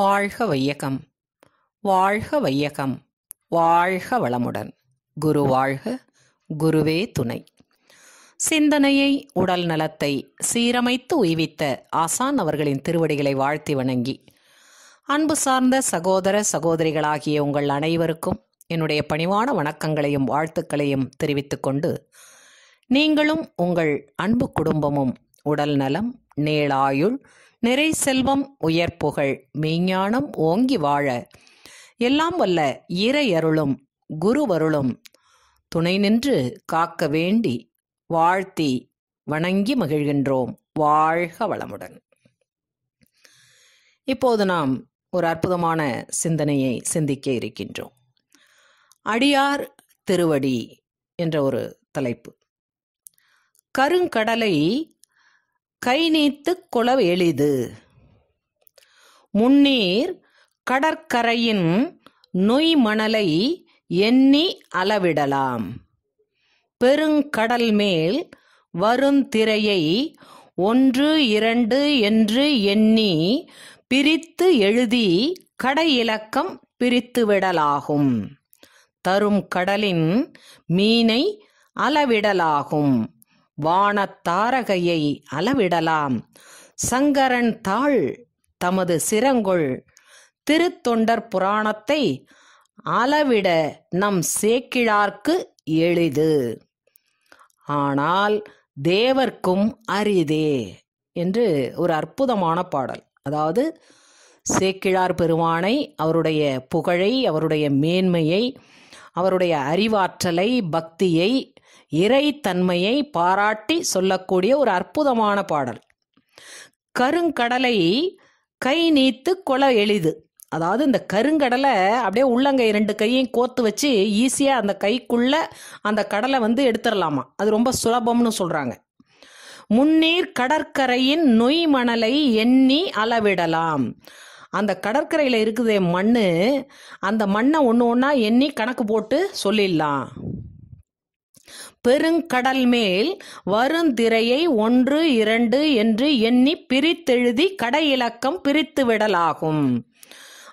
வாழ்க வையகம் வாழ்க வையகம் வாழ்க வளமுடன் குரு வாழ்க குருவே துணை சிந்தனையை உடல் நலத்தை சீரமைத்து உய்வித்த ஆசான் அவர்களின் திருவடிகளை வாழ்த்தி வணங்கி அன்பு சார்ந்த சகோதர சகோதரிகளாகிய உங்கள் அனைவருக்கும் என்னுடைய பணிவான வணக்கங்களையும் வாழ்த்துக்களையும் தெரிவித்துக்கொண்டு நீங்களும் உங்கள் அன்பு குடும்பமும் உடல் நலம் நேளாயுள் நிறை செல்வம் உயர் புகழ் மெய்ஞானம் ஓங்கி வாழ எல்லாம் வல்ல இறையருளும் குருவருளும் துணை நின்று காக்க வேண்டி வாழ்த்தி வணங்கி மகிழ்கின்றோம் வாழ்க வளமுடன் இப்போது நாம் ஒரு அற்புதமான சிந்தனையை சிந்திக்க இருக்கின்றோம் அடியார் திருவடி என்ற ஒரு தலைப்பு கருங்கடலை கை நீத்துக் கொள எளிது முன்னீர் கடற்கரையின் நொய் மணலை எண்ணி அளவிடலாம் பெருங்கடல் மேல் வருந்திரையை ஒன்று இரண்டு என்று எண்ணி பிரித்து எழுதி கடை இலக்கம் பிரித்துவிடலாகும் தரும் கடலின் மீனை அளவிடலாகும் வானத்தாரகையை அளவிடலாம் சங்கரன் தாள் தமது சிரங்கொள் திருத்தொண்டர் புராணத்தை அளவிட நம் சேக்கிழார்க்கு எளிது ஆனால் தேவர்க்கும் அரிதே என்று ஒரு அற்புதமான பாடல் அதாவது சேக்கிழார் பெருமானை அவருடைய புகழை அவருடைய மேன்மையை அவருடைய அறிவாற்றலை பக்தியை இறைத்தன்மையை பாராட்டி சொல்லக்கூடிய ஒரு அற்புதமான பாடல் கருங்கடலை கை நீத்து கொல எளிது அதாவது இந்த கருங்கடலை அப்படியே உள்ளங்கை ரெண்டு கையையும் கோத்து வச்சு ஈஸியாக அந்த கைக்குள்ள அந்த கடலை வந்து எடுத்துடலாமா அது ரொம்ப சுலபம்னு சொல்கிறாங்க முன்னீர் கடற்கரையின் நொய் மணலை எண்ணி அளவிடலாம் அந்த கடற்கரையில் இருக்குதே மண் அந்த மண்ணை ஒன்று ஒன்றா எண்ணி கணக்கு போட்டு சொல்லிடலாம் பெருங்கடல் மேல் வருந்திரையை ஒன்று இரண்டு என்று எண்ணி பிரித்தெழுதி கடையிலக்கம் விடலாகும்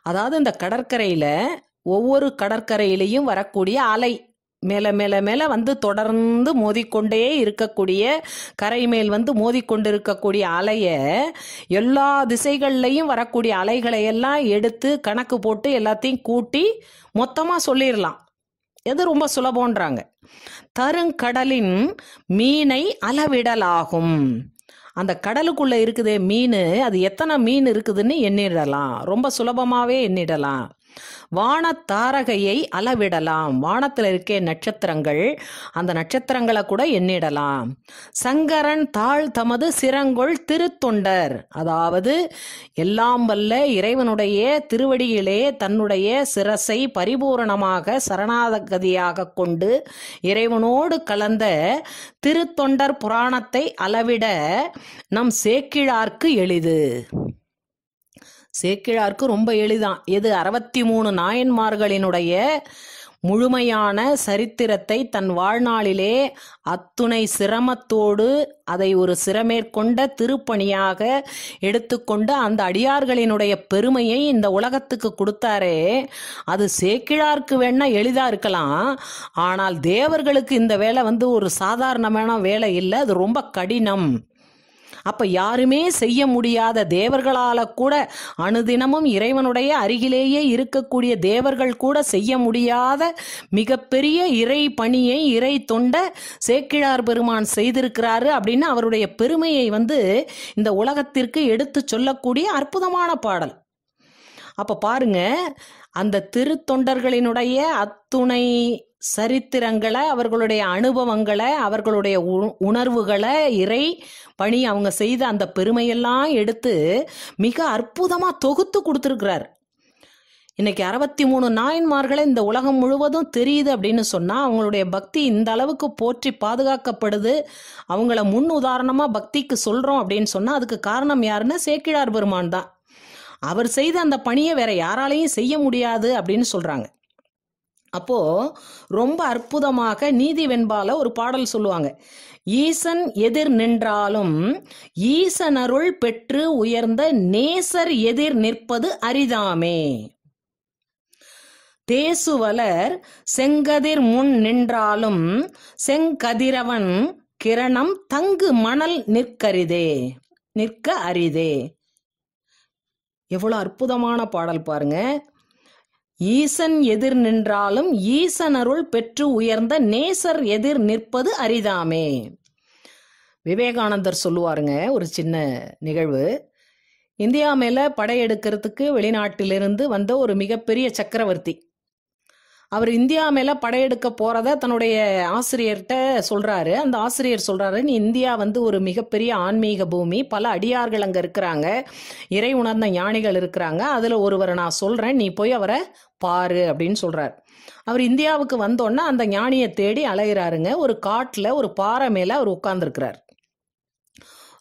அதாவது இந்த கடற்கரையில ஒவ்வொரு கடற்கரையிலையும் வரக்கூடிய அலை மேல மேல மேல வந்து தொடர்ந்து மோதிக்கொண்டே இருக்கக்கூடிய கரை மேல் வந்து மோதிக்கொண்டு இருக்கக்கூடிய அலைய எல்லா திசைகள்லையும் வரக்கூடிய அலைகளை எல்லாம் எடுத்து கணக்கு போட்டு எல்லாத்தையும் கூட்டி மொத்தமாக சொல்லிடலாம் எது ரொம்ப சுலபம்ன்றாங்க தருங்கடலின் மீனை அளவிடலாகும் அந்த கடலுக்குள்ளே இருக்குதே மீன் அது எத்தனை மீன் இருக்குதுன்னு எண்ணிடலாம் ரொம்ப சுலபமாகவே எண்ணிடலாம் வானத்தாரகையை அளவிடலாம் வானத்தில் இருக்க நட்சத்திரங்கள் அந்த நட்சத்திரங்களை கூட எண்ணிடலாம் சங்கரன் தாழ் தமது சிறங்கொள் திருத்தொண்டர் அதாவது எல்லாம் வல்ல இறைவனுடைய திருவடியிலே தன்னுடைய சிரசை பரிபூரணமாக சரணாகதியாக கொண்டு இறைவனோடு கலந்த திருத்தொண்டர் புராணத்தை அளவிட நம் சேக்கிழார்க்கு எளிது சேக்கிழாருக்கு ரொம்ப எளிதான் எது அறுபத்தி மூணு நாயன்மார்களினுடைய முழுமையான சரித்திரத்தை தன் வாழ்நாளிலே அத்துணை சிரமத்தோடு அதை ஒரு சிரமேற்கொண்ட திருப்பணியாக எடுத்துக்கொண்டு அந்த அடியார்களினுடைய பெருமையை இந்த உலகத்துக்கு கொடுத்தாரே அது சேக்கிழாருக்கு வேணா எளிதாக இருக்கலாம் ஆனால் தேவர்களுக்கு இந்த வேலை வந்து ஒரு சாதாரணமான வேலை இல்லை அது ரொம்ப கடினம் அப்ப யாருமே செய்ய முடியாத தேவர்களால கூட அணுதினமும் இறைவனுடைய அருகிலேயே இருக்கக்கூடிய தேவர்கள் கூட செய்ய முடியாத மிகப்பெரிய இறை பணியை இறை தொண்ட சேக்கிழார் பெருமான் செய்திருக்கிறாரு அப்படின்னு அவருடைய பெருமையை வந்து இந்த உலகத்திற்கு எடுத்து சொல்லக்கூடிய அற்புதமான பாடல் அப்ப பாருங்க அந்த திருத்தொண்டர்களினுடைய அத்துணை சரித்திரங்களை அவர்களுடைய அனுபவங்களை அவர்களுடைய உணர்வுகளை இறை பணி அவங்க செய்த அந்த பெருமையெல்லாம் எடுத்து மிக அற்புதமாக தொகுத்து கொடுத்துருக்கிறார் இன்னைக்கு அறுபத்தி மூணு நாயன்மார்களை இந்த உலகம் முழுவதும் தெரியுது அப்படின்னு சொன்னால் அவங்களுடைய பக்தி இந்த அளவுக்கு போற்றி பாதுகாக்கப்படுது அவங்கள முன் உதாரணமாக பக்திக்கு சொல்கிறோம் அப்படின்னு சொன்னால் அதுக்கு காரணம் யாருன்னா சேக்கிழார் பெருமான் தான் அவர் செய்த அந்த பணியை வேற யாராலையும் செய்ய முடியாது அப்படின்னு சொல்கிறாங்க அப்போ ரொம்ப அற்புதமாக நீதி வெண்பால ஒரு பாடல் சொல்லுவாங்க ஈசன் எதிர் நின்றாலும் ஈசனருள் பெற்று உயர்ந்த நேசர் எதிர் நிற்பது அரிதாமே தேசுவலர் செங்கதிர் முன் நின்றாலும் செங்கதிரவன் கிரணம் தங்கு மணல் நிற்கரிதே நிற்க அரிதே எவ்வளவு அற்புதமான பாடல் பாருங்க ஈசன் எதிர் நின்றாலும் ஈசனருள் பெற்று உயர்ந்த நேசர் எதிர் நிற்பது அரிதாமே விவேகானந்தர் சொல்லுவாருங்க ஒரு சின்ன நிகழ்வு இந்தியா மேல படையெடுக்கிறதுக்கு வெளிநாட்டிலிருந்து வந்த ஒரு மிகப்பெரிய சக்கரவர்த்தி அவர் இந்தியா மேல படையெடுக்க போறத தன்னுடைய ஆசிரியர்கிட்ட சொல்றாரு அந்த ஆசிரியர் சொல்றாரு நீ இந்தியா வந்து ஒரு மிகப்பெரிய ஆன்மீக பூமி பல அடியார்கள் அங்க இருக்கிறாங்க இறை உணர்ந்த ஞானிகள் இருக்கிறாங்க அதுல ஒருவர் நான் சொல்றேன் நீ போய் அவரை பாரு அப்படின்னு சொல்றாரு அவர் இந்தியாவுக்கு வந்தோன்னா அந்த ஞானியை தேடி அலைகிறாருங்க ஒரு காட்டுல ஒரு பாறை மேல அவர் உட்கார்ந்துருக்கிறார்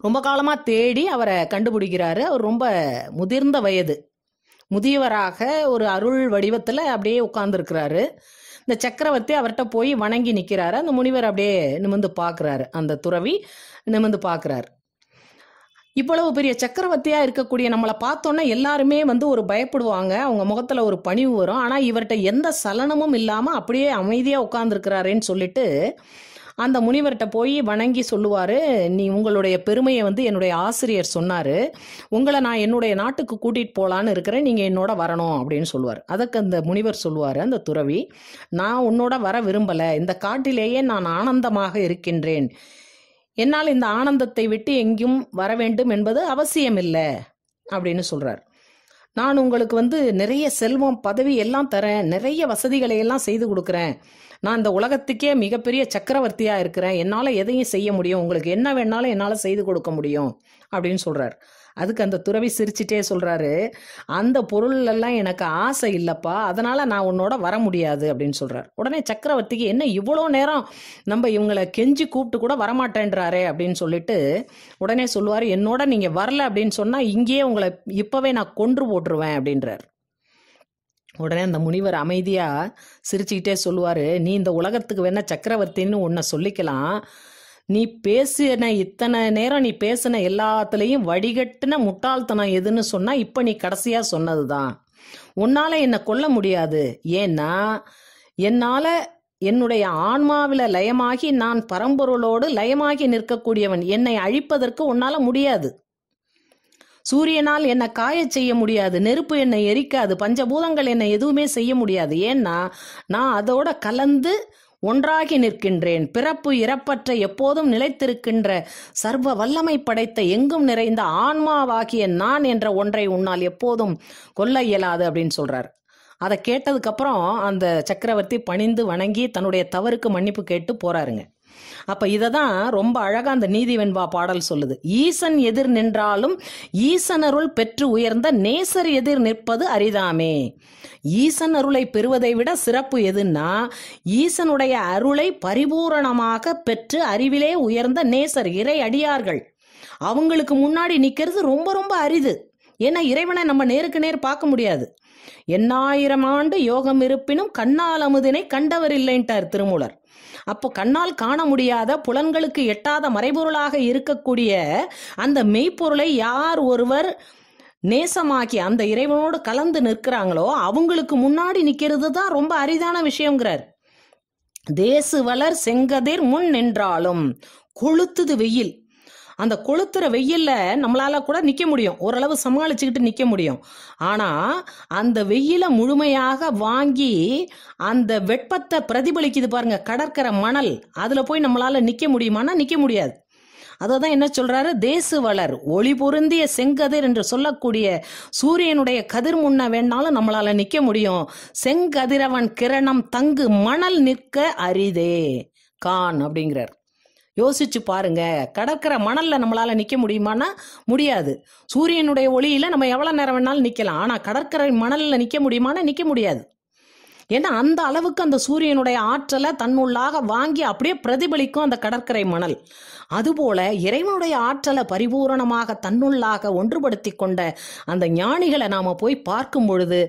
ரொம்ப காலமா தேடி அவரை கண்டுபிடிக்கிறாரு அவர் ரொம்ப முதிர்ந்த வயது முதியவராக ஒரு அருள் வடிவத்தில் அப்படியே உட்கார்ந்துருக்கிறாரு இந்த சக்கரவர்த்தி அவர்கிட்ட போய் வணங்கி நிற்கிறாரு அந்த முனிவர் அப்படியே நிமிந்து பார்க்குறாரு அந்த துறவி நிமிந்து பார்க்குறாரு இவ்வளவு பெரிய சக்கரவர்த்தியாக இருக்கக்கூடிய நம்மளை பார்த்தோன்னா எல்லாருமே வந்து ஒரு பயப்படுவாங்க அவங்க முகத்தில் ஒரு பணிவு வரும் ஆனால் இவர்கிட்ட எந்த சலனமும் இல்லாமல் அப்படியே அமைதியாக உட்கார்ந்துருக்கிறாரேன்னு சொல்லிட்டு அந்த முனிவர்கிட்ட போய் வணங்கி சொல்லுவார் நீ உங்களுடைய பெருமையை வந்து என்னுடைய ஆசிரியர் சொன்னார் உங்களை நான் என்னுடைய நாட்டுக்கு கூட்டிகிட்டு போகலான்னு இருக்கிறேன் நீங்கள் என்னோட வரணும் அப்படின்னு சொல்லுவார் அதுக்கு அந்த முனிவர் சொல்லுவார் அந்த துறவி நான் உன்னோட வர விரும்பலை இந்த காட்டிலேயே நான் ஆனந்தமாக இருக்கின்றேன் என்னால் இந்த ஆனந்தத்தை விட்டு எங்கேயும் வர வேண்டும் என்பது அவசியமில்லை அப்படின்னு சொல்கிறார் நான் உங்களுக்கு வந்து நிறைய செல்வம் பதவி எல்லாம் தரேன் நிறைய வசதிகளை எல்லாம் செய்து கொடுக்குறேன் நான் இந்த உலகத்துக்கே மிகப்பெரிய சக்கரவர்த்தியாக இருக்கிறேன் என்னால் எதையும் செய்ய முடியும் உங்களுக்கு என்ன வேணாலும் என்னால் செய்து கொடுக்க முடியும் அப்படின்னு சொல்கிறார் அதுக்கு அந்த துறவி சிரிச்சிட்டே சொல்கிறாரு அந்த பொருள்லாம் எனக்கு ஆசை இல்லைப்பா அதனால் நான் உன்னோட வர முடியாது அப்படின்னு சொல்கிறார் உடனே சக்கரவர்த்திக்கு என்ன இவ்வளோ நேரம் நம்ம இவங்களை கெஞ்சி கூப்பிட்டு கூட வரமாட்டேன்றாரே அப்படின்னு சொல்லிட்டு உடனே சொல்லுவார் என்னோட நீங்கள் வரல அப்படின்னு சொன்னால் இங்கேயே உங்களை இப்போவே நான் கொன்று போட்டுருவேன் அப்படின்றார் உடனே அந்த முனிவர் அமைதியாக சிரிச்சுக்கிட்டே சொல்லுவார் நீ இந்த உலகத்துக்கு வேணா சக்கரவர்த்தின்னு உன்னை சொல்லிக்கலாம் நீ பேசின இத்தனை நேரம் நீ பேசின எல்லாத்துலேயும் வடிகட்டின முட்டாள்தனம் எதுன்னு சொன்னால் இப்போ நீ கடைசியாக சொன்னது தான் உன்னால் என்னை கொல்ல முடியாது ஏன்னா என்னால் என்னுடைய ஆன்மாவில் லயமாகி நான் பரம்பொருளோடு லயமாகி நிற்கக்கூடியவன் என்னை அழிப்பதற்கு உன்னால் முடியாது சூரியனால் என்னை காய செய்ய முடியாது நெருப்பு என்னை எரிக்காது பஞ்சபூதங்கள் என்னை எதுவுமே செய்ய முடியாது ஏன்னா நான் அதோட கலந்து ஒன்றாகி நிற்கின்றேன் பிறப்பு இறப்பற்ற எப்போதும் நிலைத்திருக்கின்ற சர்வ வல்லமை படைத்த எங்கும் நிறைந்த ஆன்மாவாகிய நான் என்ற ஒன்றை உன்னால் எப்போதும் கொல்ல இயலாது அப்படின்னு சொல்றார் அதை கேட்டதுக்கப்புறம் அந்த சக்கரவர்த்தி பணிந்து வணங்கி தன்னுடைய தவறுக்கு மன்னிப்பு கேட்டு போறாருங்க அப்போ இதை தான் ரொம்ப அழகாக அந்த நீதி வெண்பா பாடல் சொல்லுது ஈசன் எதிர் நின்றாலும் ஈசனருள் பெற்று உயர்ந்த நேசர் எதிர் நிற்பது அரிதாமே ஈசன் அருளை பெறுவதை விட சிறப்பு எதுன்னா ஈசனுடைய அருளை பரிபூரணமாக பெற்று அறிவிலே உயர்ந்த நேசர் இறை அடியார்கள் அவங்களுக்கு முன்னாடி நிற்கிறது ரொம்ப ரொம்ப அரிது ஏன்னா இறைவனை நம்ம நேருக்கு நேர் பார்க்க முடியாது எண்ணாயிரம் ஆண்டு யோகம் இருப்பினும் கண்ணால் அமுதினை கண்டவர் இல்லைன்ட்டார் திருமூலர் அப்போ கண்ணால் காண முடியாத புலன்களுக்கு எட்டாத மறைபொருளாக இருக்கக்கூடிய அந்த மெய்ப்பொருளை யார் ஒருவர் நேசமாக்கி அந்த இறைவனோடு கலந்து நிற்கிறாங்களோ அவங்களுக்கு முன்னாடி நிற்கிறது தான் ரொம்ப அரிதான விஷயங்கிறார் தேசு வளர் செங்கதிர் முன் நின்றாலும் கொளுத்துது வெயில் அந்த கொளுத்துற வெயில்ல நம்மளால கூட நிக்க முடியும் ஓரளவு சமாளிச்சுக்கிட்டு நிக்க முடியும் ஆனா அந்த வெயில முழுமையாக வாங்கி அந்த வெப்பத்தை பிரதிபலிக்குது பாருங்க கடற்கரை மணல் அதுல போய் நம்மளால நிக்க முடியுமானா நிக்க முடியாது அதை தான் என்ன சொல்றாரு தேசு வளர் ஒளி பொருந்திய செங்கதிர் என்று சொல்லக்கூடிய சூரியனுடைய கதிர் முன்ன வேணாலும் நம்மளால நிக்க முடியும் செங்கதிரவன் கிரணம் தங்கு மணல் நிற்க அரிதே கான் அப்படிங்கிறார் யோசிச்சு பாருங்க கடற்கரை மணல்ல நம்மளால நிக்க முடியுமானா முடியாது சூரியனுடைய ஒளியில நம்ம எவ்வளவு நேரம் வேணாலும் நிக்கலாம் ஆனா கடற்கரை மணல்ல நிக்க முடியுமானா நிக்க முடியாது ஏன்னா அந்த அளவுக்கு அந்த சூரியனுடைய ஆற்றலை தன்னுள்ளாக வாங்கி அப்படியே பிரதிபலிக்கும் அந்த கடற்கரை மணல் அதுபோல இறைவனுடைய ஆற்றலை பரிபூரணமாக தன்னுள்ளாக ஒன்றுபடுத்தி கொண்ட அந்த ஞானிகளை நாம போய் பார்க்கும் பொழுது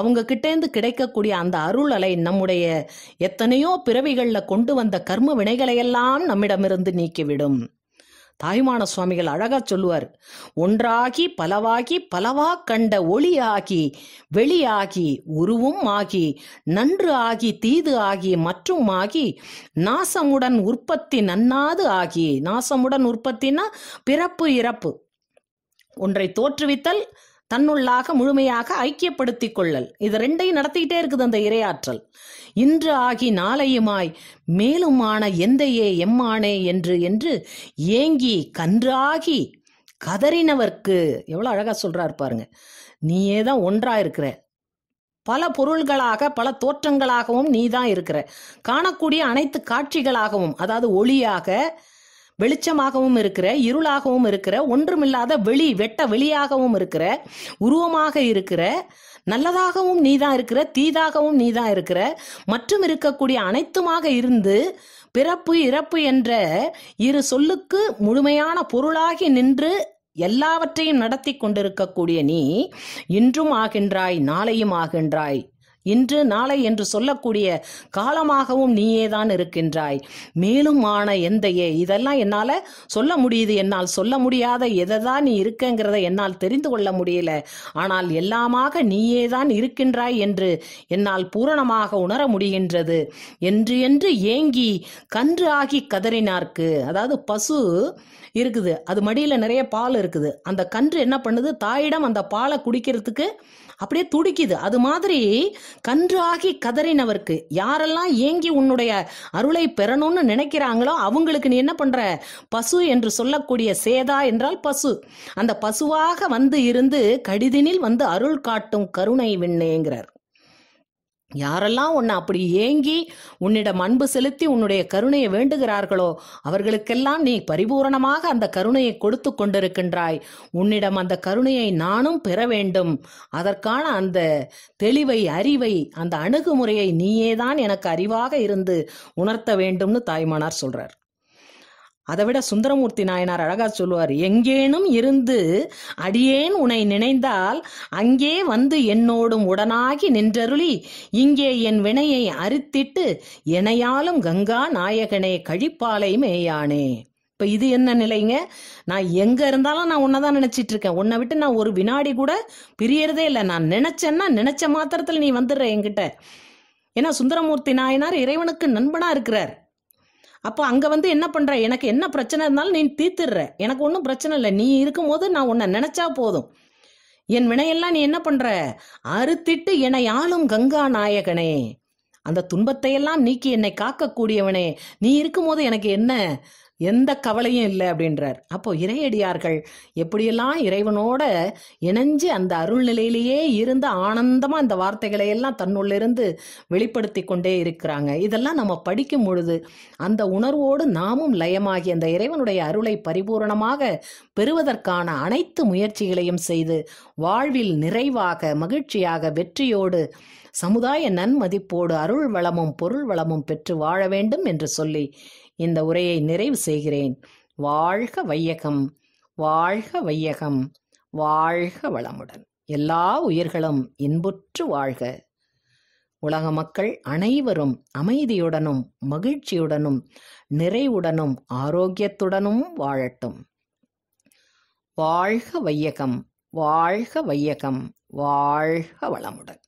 அவங்க கிட்டேந்து கிடைக்கக்கூடிய அந்த அருளலை நம்முடைய எத்தனையோ பிறவிகளில் கொண்டு வந்த கர்ம வினைகளையெல்லாம் நம்மிடமிருந்து நீக்கிவிடும் தாய்மான சுவாமிகள் அழகா சொல்லுவார் ஒன்றாகி பலவாகி பலவா கண்ட ஒளியாகி வெளியாகி உருவும் ஆகி நன்று ஆகி தீது ஆகி மற்றும் ஆகி நாசமுடன் உற்பத்தி நன்னாது ஆகி நாசமுடன் உற்பத்தினா பிறப்பு இறப்பு ஒன்றை தோற்றுவித்தல் தன்னுள்ளாக முழுமையாக ஐக்கியப்படுத்திக் கொள்ளல் இது ரெண்டையும் நடத்திக்கிட்டே இருக்குது அந்த இரையாற்றல் இன்று ஆகி நாளையுமாய் மேலுமான எந்தையே எம்மானே என்று என்று ஏங்கி கன்றாகி கதறினவர்க்கு எவ்வளோ அழகாக சொல்கிறார் பாருங்க நீயே தான் ஒன்றா இருக்கிற பல பொருள்களாக பல தோற்றங்களாகவும் நீ தான் இருக்கிற காணக்கூடிய அனைத்து காட்சிகளாகவும் அதாவது ஒளியாக வெளிச்சமாகவும் இருக்கிற இருளாகவும் இருக்கிற ஒன்றுமில்லாத வெளி வெட்ட வெளியாகவும் இருக்கிற உருவமாக இருக்கிற நல்லதாகவும் நீதான் இருக்கிற தீதாகவும் நீதான் இருக்கிற மற்றும் இருக்கக்கூடிய அனைத்துமாக இருந்து பிறப்பு இறப்பு என்ற இரு சொல்லுக்கு முழுமையான பொருளாகி நின்று எல்லாவற்றையும் நடத்தி கொண்டிருக்கக்கூடிய நீ இன்றும் ஆகின்றாய் நாளையும் ஆகின்றாய் இன்று நாளை என்று சொல்லக்கூடிய காலமாகவும் நீயேதான் இருக்கின்றாய் மேலும் ஆன எந்தையே இதெல்லாம் என்னால் சொல்ல முடியுது என்னால் சொல்ல முடியாத எதை தான் நீ இருக்கங்கிறத என்னால் தெரிந்து கொள்ள முடியல ஆனால் எல்லாமாக நீயே தான் இருக்கின்றாய் என்று என்னால் பூரணமாக உணர முடிகின்றது என்று என்று ஏங்கி கன்று ஆகி கதறினார்க்கு அதாவது பசு இருக்குது அது மடியில் நிறைய பால் இருக்குது அந்த கன்று என்ன பண்ணுது தாயிடம் அந்த பாலை குடிக்கிறதுக்கு அப்படியே துடிக்குது அது மாதிரி கன்றாகி கதறினவருக்கு யாரெல்லாம் ஏங்கி உன்னுடைய அருளை பெறணும்னு நினைக்கிறாங்களோ அவங்களுக்கு நீ என்ன பண்ற பசு என்று சொல்லக்கூடிய சேதா என்றால் பசு அந்த பசுவாக வந்து இருந்து கடிதினில் வந்து அருள் காட்டும் கருணை விண்ணேங்கிறார் யாரெல்லாம் உன்னை அப்படி ஏங்கி உன்னிடம் அன்பு செலுத்தி உன்னுடைய கருணையை வேண்டுகிறார்களோ அவர்களுக்கெல்லாம் நீ பரிபூரணமாக அந்த கருணையை கொடுத்து கொண்டிருக்கின்றாய் உன்னிடம் அந்த கருணையை நானும் பெற வேண்டும் அதற்கான அந்த தெளிவை அறிவை அந்த அணுகுமுறையை நீயே தான் எனக்கு அறிவாக இருந்து உணர்த்த வேண்டும்னு தாய்மானார் சொல்றார் அதை விட சுந்தரமூர்த்தி நாயனார் அழகா சொல்லுவார் எங்கேனும் இருந்து அடியேன் உனை நினைந்தால் அங்கே வந்து என்னோடும் உடனாகி நின்றருளி இங்கே என் வினையை அறுத்திட்டு எனையாலும் கங்கா நாயகனே கழிப்பாலை மேயானே இப்ப இது என்ன நிலைங்க நான் எங்க இருந்தாலும் நான் உன்னதான் நினைச்சிட்டு இருக்கேன் உன்னை விட்டு நான் ஒரு வினாடி கூட பிரியறதே இல்லை நான் நினைச்சேன்னா நினைச்ச மாத்திரத்துல நீ வந்துடுற என்கிட்ட ஏன்னா சுந்தரமூர்த்தி நாயனார் இறைவனுக்கு நண்பனா இருக்கிறார் அப்போ அங்க வந்து என்ன பண்ற எனக்கு என்ன பிரச்சனை இருந்தாலும் நீ தீர்த்துடுற எனக்கு ஒன்றும் பிரச்சனை இல்லை நீ இருக்கும்போது நான் உன்னை நினைச்சா போதும் என் வினையெல்லாம் நீ என்ன பண்ற அறுத்திட்டு என்னை ஆளும் கங்கா நாயகனே அந்த துன்பத்தையெல்லாம் நீக்கி என்னை காக்கக்கூடியவனே நீ இருக்கும்போது எனக்கு என்ன எந்த கவலையும் இல்லை அப்படின்றார் அப்போ இறையடியார்கள் எப்படியெல்லாம் இறைவனோட இணைஞ்சு அந்த அருள் நிலையிலேயே இருந்து ஆனந்தமா அந்த வார்த்தைகளை எல்லாம் தன்னுள்ளிருந்து வெளிப்படுத்தி கொண்டே இருக்கிறாங்க இதெல்லாம் நம்ம படிக்கும் பொழுது அந்த உணர்வோடு நாமும் லயமாகி அந்த இறைவனுடைய அருளை பரிபூரணமாக பெறுவதற்கான அனைத்து முயற்சிகளையும் செய்து வாழ்வில் நிறைவாக மகிழ்ச்சியாக வெற்றியோடு சமுதாய நன்மதிப்போடு அருள் வளமும் பொருள் வளமும் பெற்று வாழ வேண்டும் என்று சொல்லி இந்த உரையை நிறைவு செய்கிறேன் வாழ்க வையகம் வாழ்க வையகம் வாழ்க வளமுடன் எல்லா உயிர்களும் இன்புற்று வாழ்க உலக மக்கள் அனைவரும் அமைதியுடனும் மகிழ்ச்சியுடனும் நிறைவுடனும் ஆரோக்கியத்துடனும் வாழட்டும் வாழ்க வையகம் வாழ்க வையகம் வாழ்க வளமுடன்